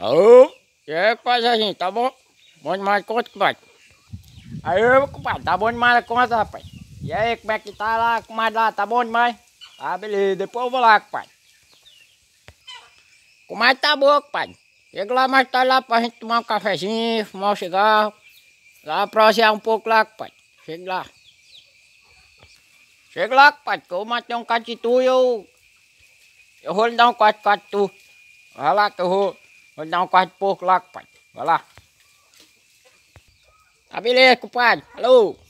Aô! É, paisaginho, é assim, tá bom? Bom demais, conta, compadre. Aê, compadre, tá bom demais a conta, rapaz. E aí, como é que tá lá, comadre lá? Tá bom demais? Tá, beleza. Depois eu vou lá, compadre. Comadre tá boa, compadre. Chega lá mais tarde lá pra gente tomar um cafezinho, fumar um cigarro. Lá prosear um pouco lá, compadre. Chega lá. Chega lá, compadre, que eu matei um catitu e eu... Eu vou lhe dar um quatro catitu. Vai lá que eu vou... Vou lhe dar um quarto de porco lá, compadre. Vai lá. Tá beleza, compadre. Alô.